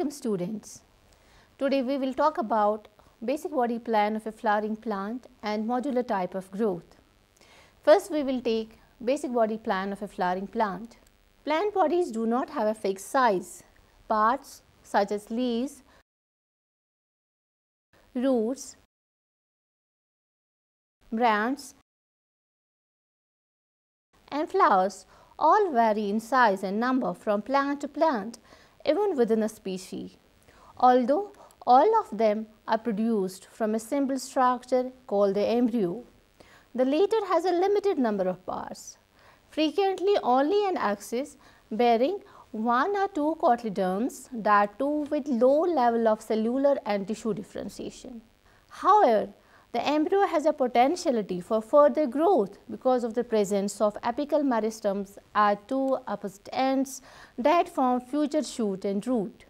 Welcome students. Today we will talk about basic body plan of a flowering plant and modular type of growth. First we will take basic body plan of a flowering plant. Plant bodies do not have a fixed size. Parts such as leaves, roots, branches and flowers all vary in size and number from plant to plant even within a species, although all of them are produced from a simple structure called the embryo. The latter has a limited number of parts, frequently only an axis bearing one or two cotyledons that too with low level of cellular and tissue differentiation. However, the embryo has a potentiality for further growth because of the presence of apical meristems at two opposite ends that form future shoot and root.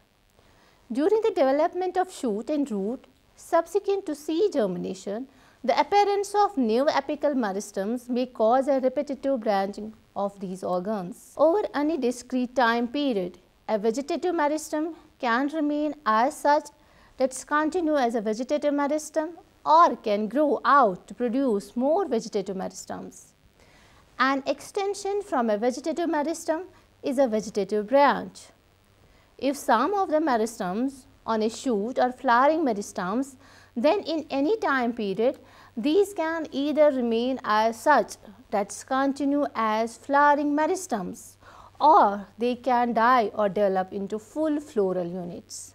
During the development of shoot and root, subsequent to seed germination, the appearance of new apical meristems may cause a repetitive branching of these organs. Over any discrete time period, a vegetative meristem can remain as such let's continue as a vegetative meristem or can grow out to produce more vegetative meristems. An extension from a vegetative meristem is a vegetative branch. If some of the meristems on a shoot are flowering meristems, then in any time period, these can either remain as such that continue as flowering meristems or they can die or develop into full floral units.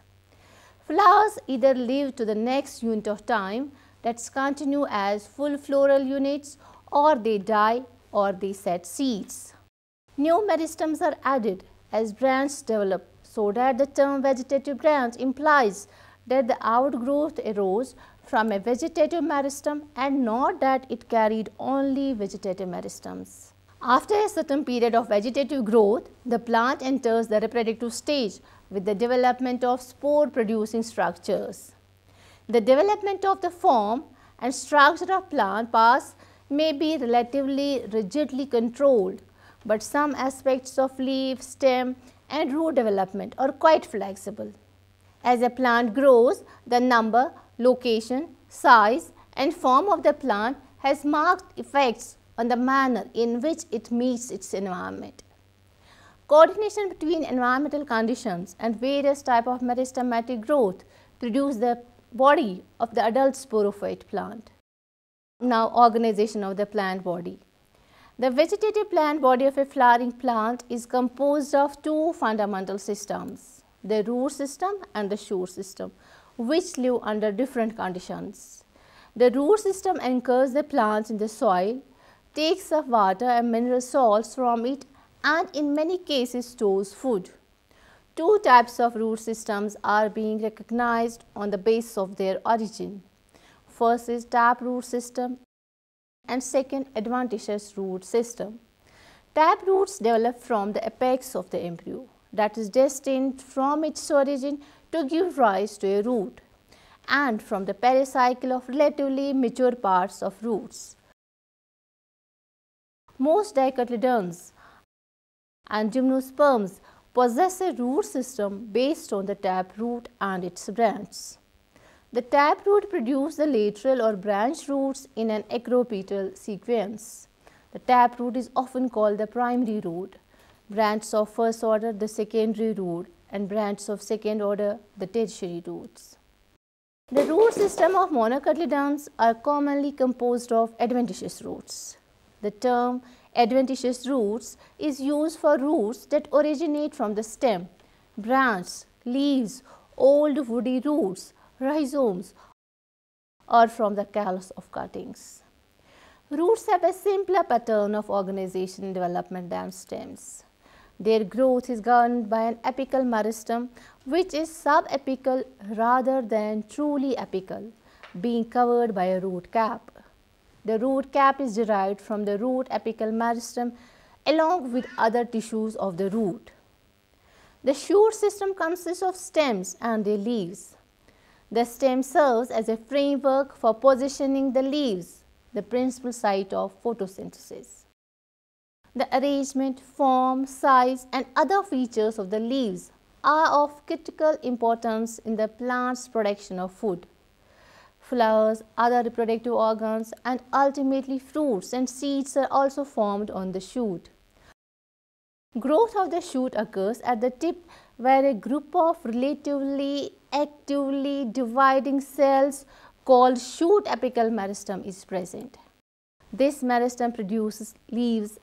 Flowers either live to the next unit of time that's continue as full floral units or they die or they set seeds. New meristems are added as branches develop so that the term vegetative branch implies that the outgrowth arose from a vegetative meristem and not that it carried only vegetative meristems. After a certain period of vegetative growth, the plant enters the reproductive stage with the development of spore producing structures. The development of the form and structure of plant parts may be relatively rigidly controlled, but some aspects of leaf, stem and root development are quite flexible. As a plant grows, the number, location, size and form of the plant has marked effects on the manner in which it meets its environment. Coordination between environmental conditions and various type of meristematic growth produce the body of the adult sporophyte plant. Now organization of the plant body. The vegetative plant body of a flowering plant is composed of two fundamental systems, the root system and the shoot system, which live under different conditions. The root system anchors the plant in the soil, takes up water and mineral salts from it and in many cases stores food. Two types of root systems are being recognized on the basis of their origin. First is tap root system and second adventitious root system. Tap roots develop from the apex of the embryo that is destined from its origin to give rise to a root and from the pericycle of relatively mature parts of roots. Most dicotyledons and gymnosperms possess a root system based on the taproot and its branches. The taproot produces the lateral or branch roots in an acropetal sequence. The taproot is often called the primary root, branches of first order the secondary root and branches of second order the tertiary roots. The root system of monocotyledons are commonly composed of adventitious roots. The term Adventitious roots is used for roots that originate from the stem, branch, leaves, old woody roots, rhizomes or from the callus of cuttings. Roots have a simpler pattern of organization and development than stems. Their growth is governed by an apical meristem which is subapical rather than truly apical, being covered by a root cap. The root cap is derived from the root apical meristem along with other tissues of the root. The shoot system consists of stems and their leaves. The stem serves as a framework for positioning the leaves, the principal site of photosynthesis. The arrangement, form, size and other features of the leaves are of critical importance in the plant's production of food flowers, other reproductive organs and ultimately fruits and seeds are also formed on the shoot. Growth of the shoot occurs at the tip where a group of relatively actively dividing cells called shoot apical meristem is present. This meristem produces leaves,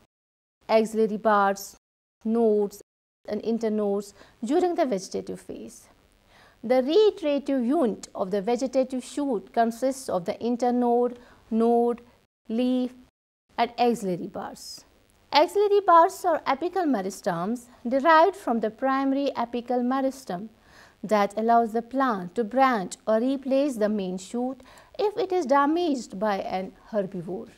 axillary buds, nodes and internodes during the vegetative phase. The reiterative unit of the vegetative shoot consists of the internode, node, leaf and axillary bars. Axillary bars are apical meristems derived from the primary apical meristem that allows the plant to branch or replace the main shoot if it is damaged by an herbivore.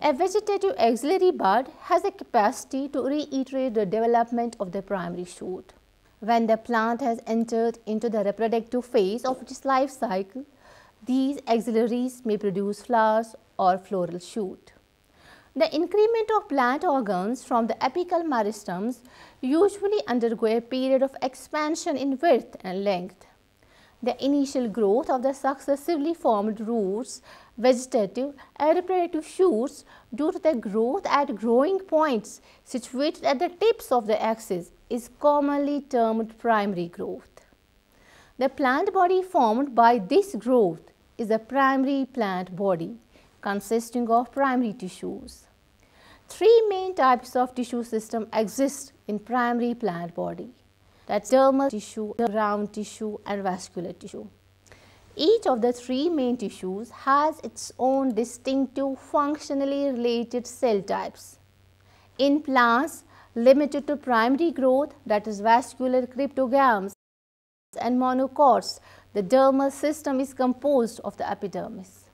A vegetative axillary bud has the capacity to reiterate the development of the primary shoot. When the plant has entered into the reproductive phase of its life cycle, these axillaries may produce flowers or floral shoot. The increment of plant organs from the apical meristems usually undergo a period of expansion in width and length. The initial growth of the successively formed roots, vegetative and reproductive shoots due to the growth at growing points situated at the tips of the axis is commonly termed primary growth. The plant body formed by this growth is a primary plant body consisting of primary tissues. Three main types of tissue system exist in primary plant body the dermal tissue, ground tissue and vascular tissue. Each of the three main tissues has its own distinctive functionally related cell types. In plants, limited to primary growth that is vascular cryptogams and monocots. The dermal system is composed of the epidermis.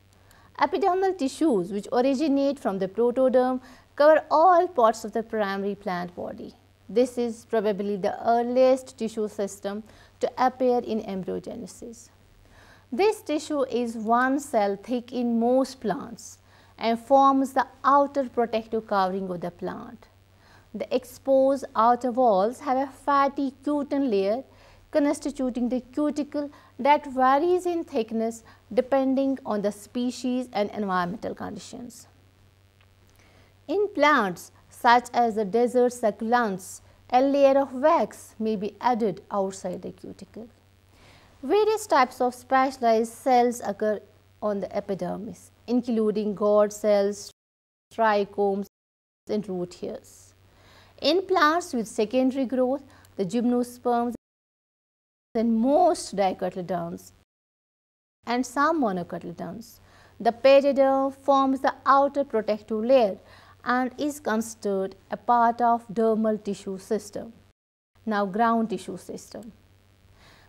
Epidermal tissues which originate from the protoderm cover all parts of the primary plant body. This is probably the earliest tissue system to appear in embryogenesis. This tissue is one cell thick in most plants and forms the outer protective covering of the plant. The exposed outer walls have a fatty cutin layer constituting the cuticle that varies in thickness depending on the species and environmental conditions. In plants such as the desert succulents, a layer of wax may be added outside the cuticle. Various types of specialized cells occur on the epidermis, including gourd cells, trichomes, and root hairs. In plants with secondary growth, the gymnosperms and most dicotyledons and some monocotyledons. The peridium forms the outer protective layer and is considered a part of dermal tissue system. Now ground tissue system.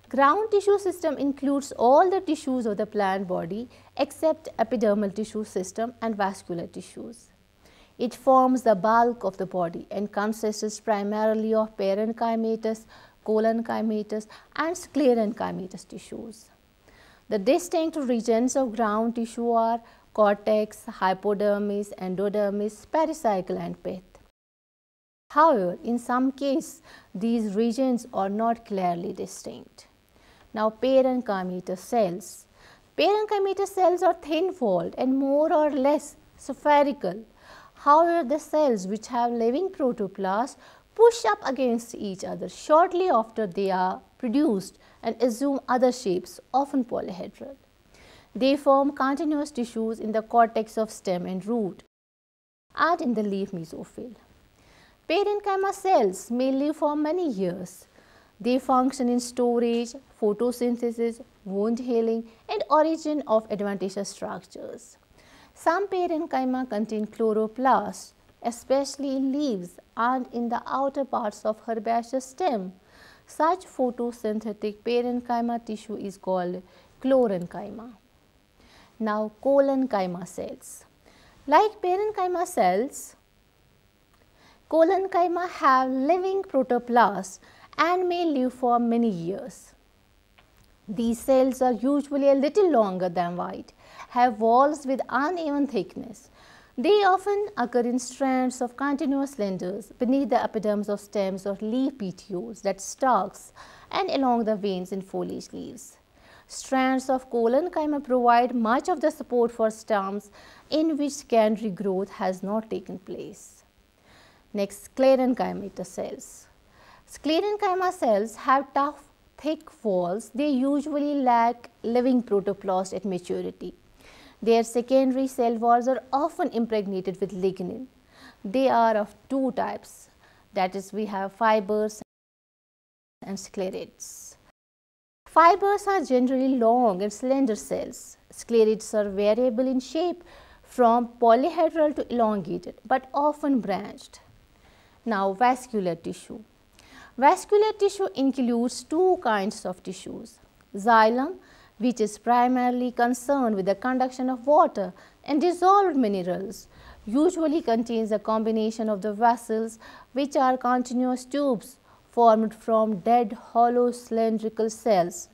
Ground tissue system includes all the tissues of the plant body except epidermal tissue system and vascular tissues. It forms the bulk of the body and consists primarily of parenchymatous, colonchymatous and sclerenchymatous tissues. The distinct regions of ground tissue are cortex, hypodermis, endodermis, pericycle and pith. However, in some cases, these regions are not clearly distinct. Now, parenchymatous cells. Parenchymatous cells are thin-walled and more or less spherical However, the cells which have living protoplasts push up against each other shortly after they are produced and assume other shapes, often polyhedral. They form continuous tissues in the cortex of stem and root and in the leaf mesophyll. Parenchyma cells may live for many years. They function in storage, photosynthesis, wound healing and origin of adventitious structures. Some parenchyma contain chloroplasts, especially in leaves and in the outer parts of herbaceous stem. Such photosynthetic parenchyma tissue is called chlorenchyma. Now colonchyma cells. Like parenchyma cells, colonchyma have living protoplasts and may live for many years. These cells are usually a little longer than white have walls with uneven thickness. They often occur in strands of continuous linders beneath the epiderms of stems or leaf petioles, that stalks, and along the veins in foliage leaves. Strands of coloncyma provide much of the support for stems in which secondary growth has not taken place. Next, sclerenchyma cells. Sclerenchyma cells have tough, thick walls. They usually lack living protoplast at maturity. Their secondary cell walls are often impregnated with lignin. They are of two types, that is we have fibers and sclerids. Fibers are generally long and slender cells. Sclerids are variable in shape from polyhedral to elongated but often branched. Now vascular tissue. Vascular tissue includes two kinds of tissues, xylem which is primarily concerned with the conduction of water and dissolved minerals, usually contains a combination of the vessels which are continuous tubes formed from dead hollow cylindrical cells,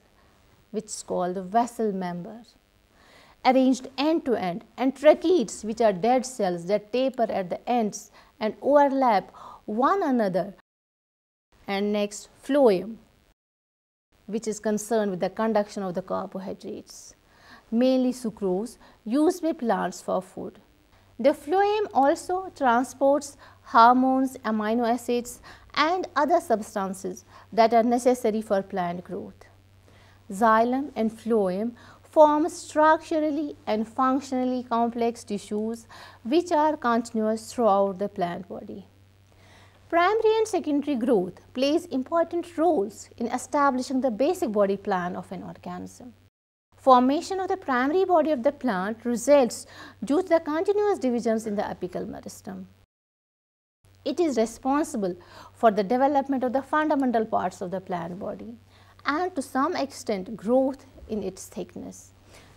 which is called the vessel member, arranged end to end, and tracheids which are dead cells that taper at the ends and overlap one another, and next phloem which is concerned with the conduction of the carbohydrates, mainly sucrose, used by plants for food. The phloem also transports hormones, amino acids and other substances that are necessary for plant growth. Xylem and phloem form structurally and functionally complex tissues which are continuous throughout the plant body. Primary and secondary growth plays important roles in establishing the basic body plan of an organism. Formation of the primary body of the plant results due to the continuous divisions in the apical meristem. It is responsible for the development of the fundamental parts of the plant body and to some extent growth in its thickness.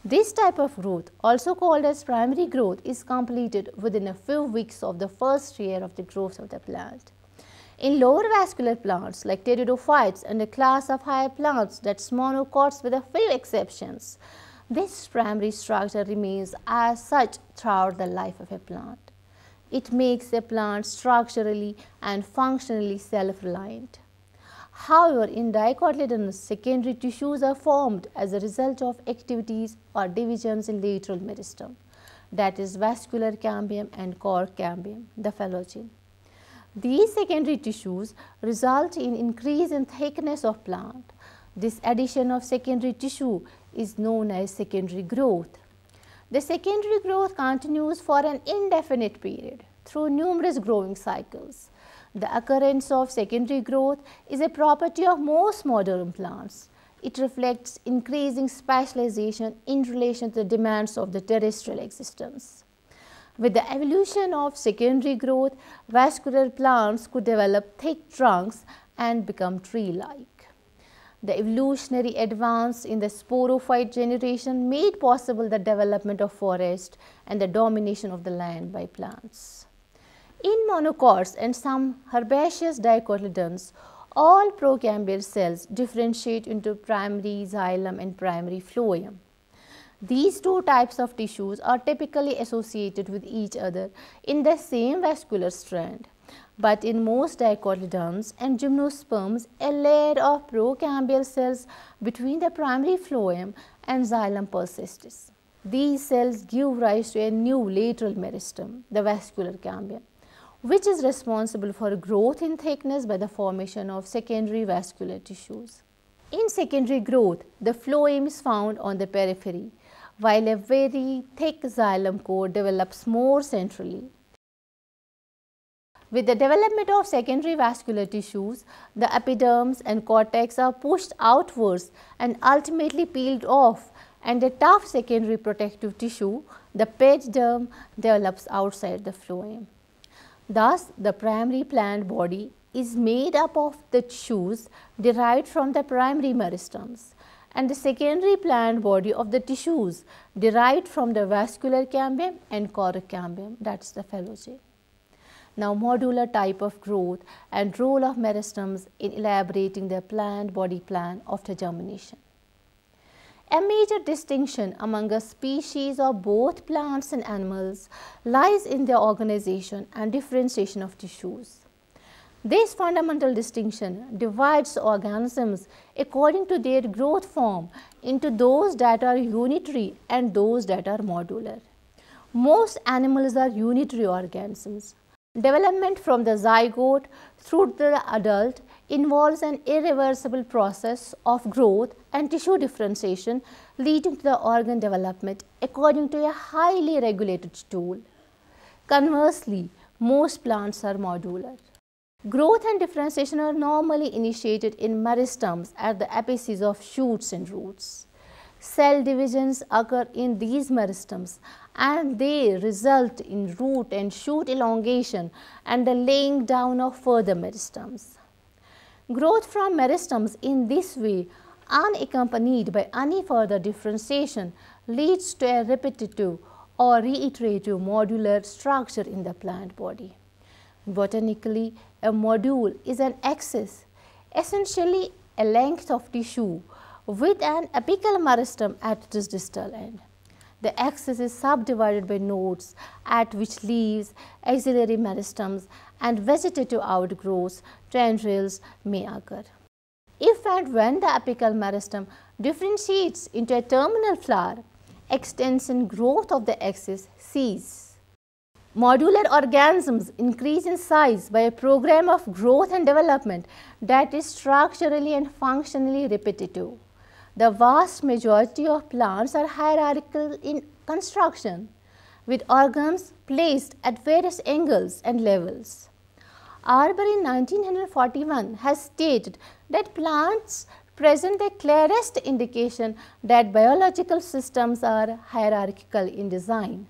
This type of growth, also called as primary growth, is completed within a few weeks of the first year of the growth of the plant. In lower vascular plants like pteridophytes and a class of higher plants that's monocots with a few exceptions, this primary structure remains as such throughout the life of a plant. It makes a plant structurally and functionally self-reliant. However, in dicotyledons, secondary tissues are formed as a result of activities or divisions in lateral meristem, that is vascular cambium and core cambium, the phallocene. These secondary tissues result in increase in thickness of plant. This addition of secondary tissue is known as secondary growth. The secondary growth continues for an indefinite period through numerous growing cycles. The occurrence of secondary growth is a property of most modern plants. It reflects increasing specialization in relation to the demands of the terrestrial existence. With the evolution of secondary growth, vascular plants could develop thick trunks and become tree-like. The evolutionary advance in the sporophyte generation made possible the development of forest and the domination of the land by plants. In monocots and some herbaceous dicotyledons, all procambial cells differentiate into primary xylem and primary phloem. These two types of tissues are typically associated with each other in the same vascular strand. But in most dicotyledons and gymnosperms, a layer of procambial cells between the primary phloem and xylem persists. These cells give rise to a new lateral meristem, the vascular cambium, which is responsible for growth in thickness by the formation of secondary vascular tissues. In secondary growth, the phloem is found on the periphery while a very thick xylem core develops more centrally. With the development of secondary vascular tissues, the epiderms and cortex are pushed outwards and ultimately peeled off and a tough secondary protective tissue, the derm, develops outside the phloem. Thus, the primary plant body is made up of the tissues derived from the primary meristems and the secondary plant body of the tissues derived from the vascular cambium and corocambium cambium that is the phallogene. Now modular type of growth and role of meristems in elaborating the plant body plan after germination. A major distinction among a species of both plants and animals lies in their organization and differentiation of tissues. This fundamental distinction divides organisms according to their growth form into those that are unitary and those that are modular. Most animals are unitary organisms. Development from the zygote through the adult involves an irreversible process of growth and tissue differentiation leading to the organ development according to a highly regulated tool. Conversely, most plants are modular. Growth and differentiation are normally initiated in meristems at the apices of shoots and roots. Cell divisions occur in these meristems and they result in root and shoot elongation and the laying down of further meristems. Growth from meristems in this way unaccompanied by any further differentiation leads to a repetitive or reiterative modular structure in the plant body. Botanically, a module is an axis, essentially a length of tissue with an apical meristem at its distal end. The axis is subdivided by nodes at which leaves, axillary meristems and vegetative outgrowths, tendrils may occur. If and when the apical meristem differentiates into a terminal flower, extension growth of the axis ceases. Modular organisms increase in size by a program of growth and development that is structurally and functionally repetitive. The vast majority of plants are hierarchical in construction with organs placed at various angles and levels. Arber in 1941 has stated that plants present the clearest indication that biological systems are hierarchical in design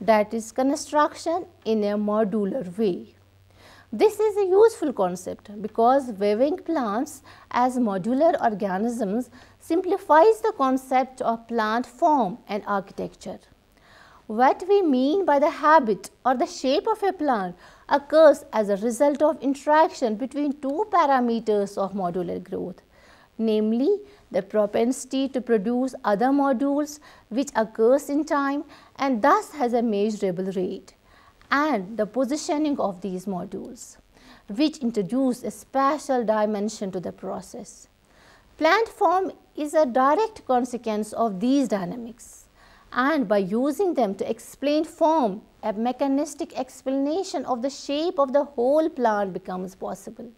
that is construction in a modular way. This is a useful concept because waving plants as modular organisms simplifies the concept of plant form and architecture. What we mean by the habit or the shape of a plant occurs as a result of interaction between two parameters of modular growth, namely the propensity to produce other modules which occurs in time and thus has a measurable rate and the positioning of these modules which introduce a spatial dimension to the process. Plant form is a direct consequence of these dynamics and by using them to explain form, a mechanistic explanation of the shape of the whole plant becomes possible.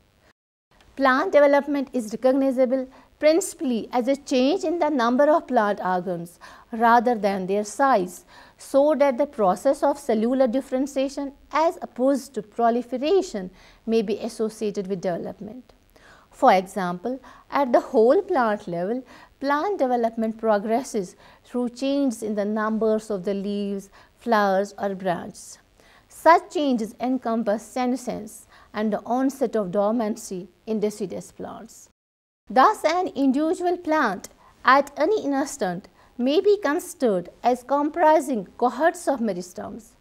Plant development is recognizable principally as a change in the number of plant organs rather than their size, so that the process of cellular differentiation as opposed to proliferation may be associated with development. For example, at the whole plant level, plant development progresses through changes in the numbers of the leaves, flowers or branches. Such changes encompass senescence and the onset of dormancy in deciduous plants. Thus, an individual plant at any instant may be considered as comprising cohorts of meristems.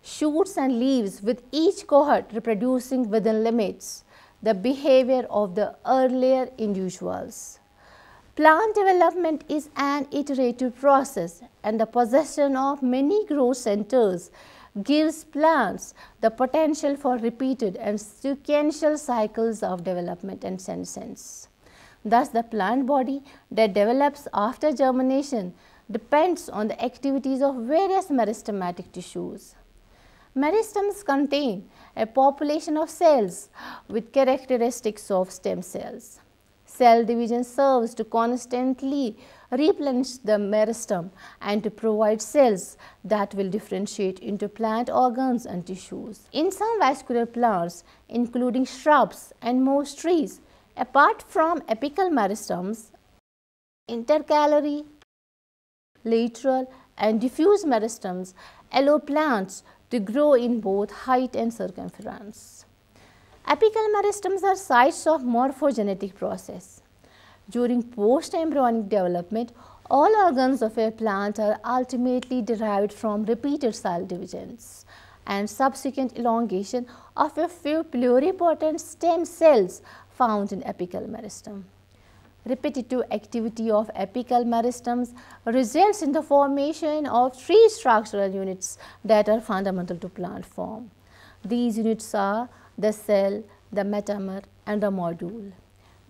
Shoots and leaves with each cohort reproducing within limits the behavior of the earlier individuals. Plant development is an iterative process and the possession of many growth centers gives plants the potential for repeated and sequential cycles of development and senescence. Thus, the plant body that develops after germination depends on the activities of various meristematic tissues. Meristems contain a population of cells with characteristics of stem cells. Cell division serves to constantly replenish the meristem and to provide cells that will differentiate into plant organs and tissues. In some vascular plants, including shrubs and most trees, Apart from apical meristems, intercalary, lateral and diffuse meristems allow plants to grow in both height and circumference. Apical meristems are sites of morphogenetic process. During post-embryonic development, all organs of a plant are ultimately derived from repeated cell divisions and subsequent elongation of a few pluripotent stem cells found in apical meristem. Repetitive activity of apical meristems results in the formation of three structural units that are fundamental to plant form. These units are the cell, the metamer and the module.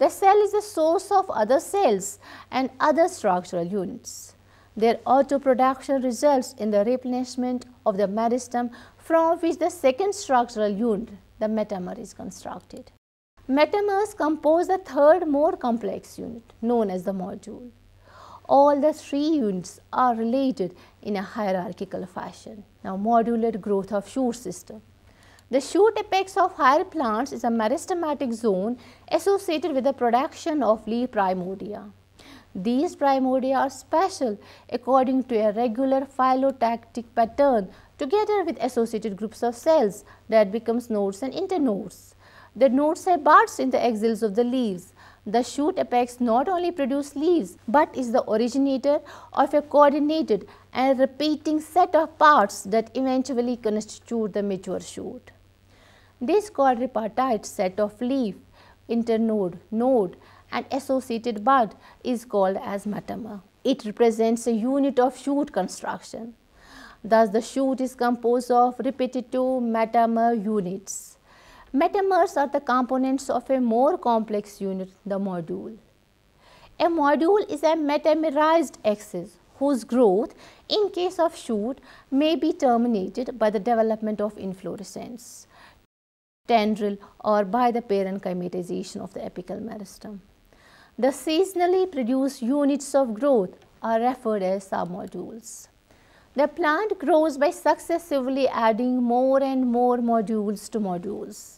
The cell is the source of other cells and other structural units. Their autoproduction results in the replenishment of the meristem from which the second structural unit, the metamer, is constructed. Metamers compose the third more complex unit known as the module. All the three units are related in a hierarchical fashion. Now modular growth of shoot system. The shoot apex of higher plants is a meristematic zone associated with the production of leaf primordia. These primordia are special according to a regular phylotactic pattern together with associated groups of cells that becomes nodes and internodes. The nodes have buds in the axils of the leaves. The shoot apex not only produces leaves but is the originator of a coordinated and repeating set of parts that eventually constitute the mature shoot. This quadripartite set of leaf, internode, node and associated bud is called as matama. It represents a unit of shoot construction. Thus, the shoot is composed of repetitive metamer units. Metamers are the components of a more complex unit, the module. A module is a metamerized axis whose growth in case of shoot may be terminated by the development of inflorescence, tendril or by the parent of the apical meristem. The seasonally produced units of growth are referred as submodules. The plant grows by successively adding more and more modules to modules.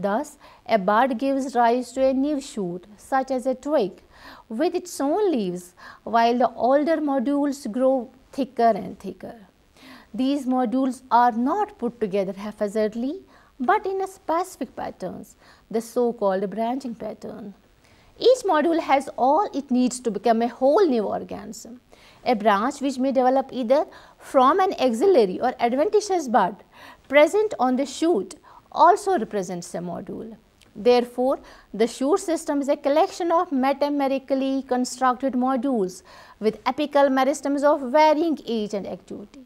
Thus, a bud gives rise to a new shoot such as a twig with its own leaves while the older modules grow thicker and thicker. These modules are not put together haphazardly but in a specific patterns, the so-called branching pattern. Each module has all it needs to become a whole new organism. A branch which may develop either from an axillary or adventitious bud present on the shoot also represents a module. Therefore, the Schur system is a collection of metamerically constructed modules with apical meristems of varying age and activity.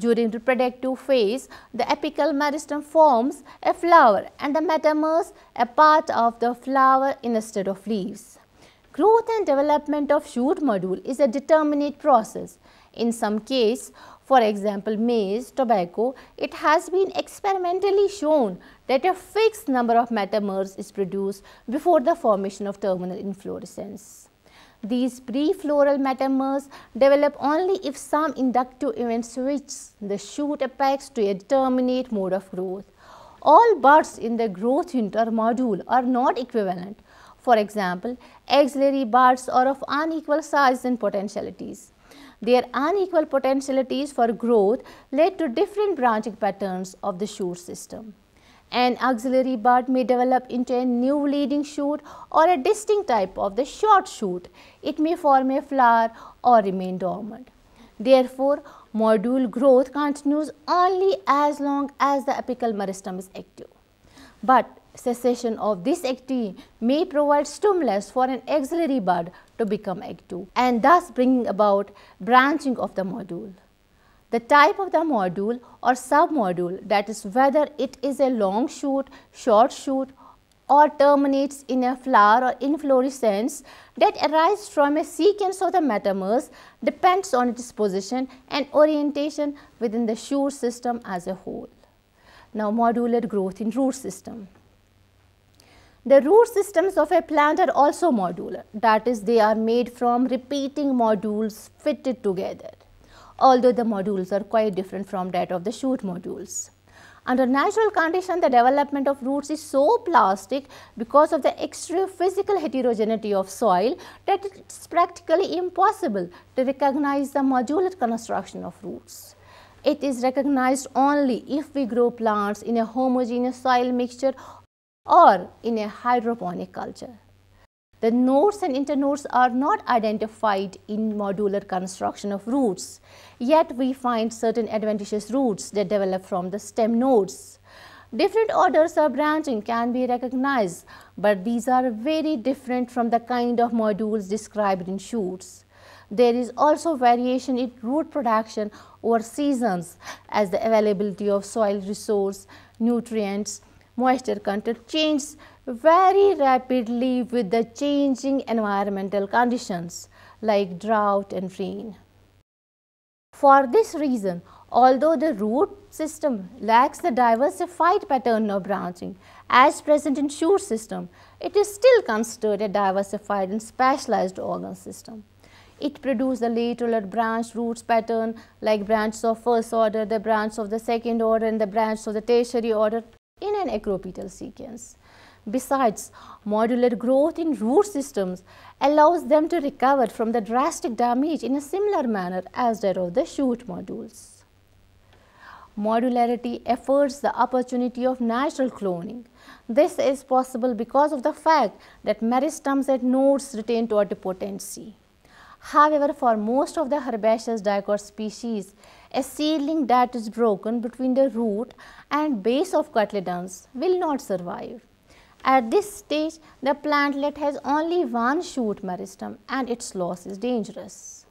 During reproductive phase, the apical meristem forms a flower and the metamers a part of the flower instead of leaves. Growth and development of shoot module is a determinate process in some case, for example maize, tobacco, it has been experimentally shown that a fixed number of metamers is produced before the formation of terminal inflorescence. These pre-floral metamers develop only if some inductive event switches the shoot apex to a determinate mode of growth. All buds in the growth unit or module are not equivalent. For example, axillary buds are of unequal size and potentialities. Their unequal potentialities for growth led to different branching patterns of the shoot system. An auxiliary bud may develop into a new leading shoot or a distinct type of the short shoot. It may form a flower or remain dormant. Therefore, module growth continues only as long as the apical meristem is active. But cessation of this actin may provide stimulus for an auxiliary bud to become active and thus bringing about branching of the module. The type of the module or submodule that is whether it is a long shoot, short shoot or terminates in a flower or inflorescence that arises from a sequence of the metamers depends on its position and orientation within the shoot system as a whole. Now modular growth in root system. The root systems of a plant are also modular, that is they are made from repeating modules fitted together, although the modules are quite different from that of the shoot modules. Under natural condition, the development of roots is so plastic because of the extreme physical heterogeneity of soil that it is practically impossible to recognize the modular construction of roots. It is recognized only if we grow plants in a homogeneous soil mixture or in a hydroponic culture. The nodes and internodes are not identified in modular construction of roots, yet we find certain adventitious roots that develop from the stem nodes. Different orders of branching can be recognized, but these are very different from the kind of modules described in shoots. There is also variation in root production over seasons as the availability of soil resource, nutrients, moisture content changes very rapidly with the changing environmental conditions like drought and rain. For this reason, although the root system lacks the diversified pattern of branching as present in shoot system, it is still considered a diversified and specialized organ system. It produces the lateral branch roots pattern like branches of first order, the branch of the second order and the branch of the tertiary order in an acropetal sequence. Besides, modular growth in root systems allows them to recover from the drastic damage in a similar manner as that of the shoot modules. Modularity affords the opportunity of natural cloning. This is possible because of the fact that meristems and nodes retain totipotency. However, for most of the herbaceous dicot species, a seedling that is broken between the root and base of cotyledons will not survive. At this stage, the plantlet has only one shoot meristem and its loss is dangerous.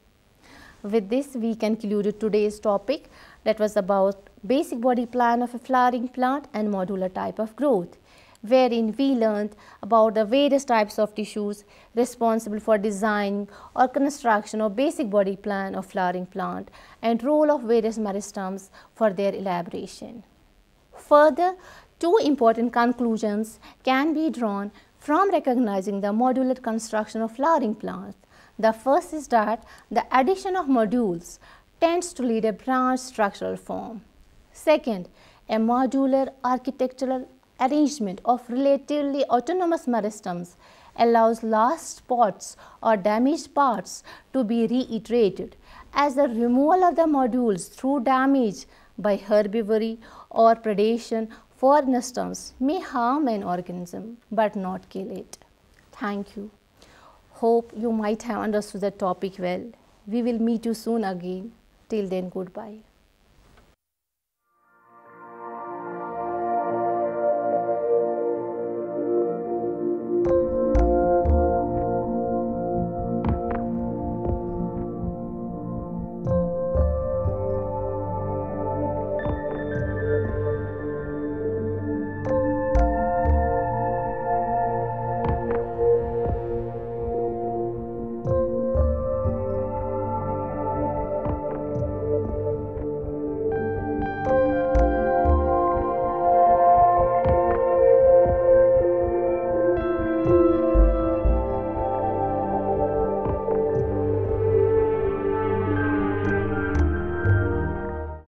With this, we concluded today's topic that was about basic body plan of a flowering plant and modular type of growth wherein we learned about the various types of tissues responsible for design or construction of basic body plan of flowering plant and role of various meristems for their elaboration. Further, two important conclusions can be drawn from recognizing the modular construction of flowering plants. The first is that the addition of modules tends to lead a branch structural form. Second, a modular architectural arrangement of relatively autonomous meristems allows lost parts or damaged parts to be reiterated as the removal of the modules through damage by herbivory or predation for storms may harm an organism but not kill it. Thank you. Hope you might have understood the topic well. We will meet you soon again. Till then, goodbye.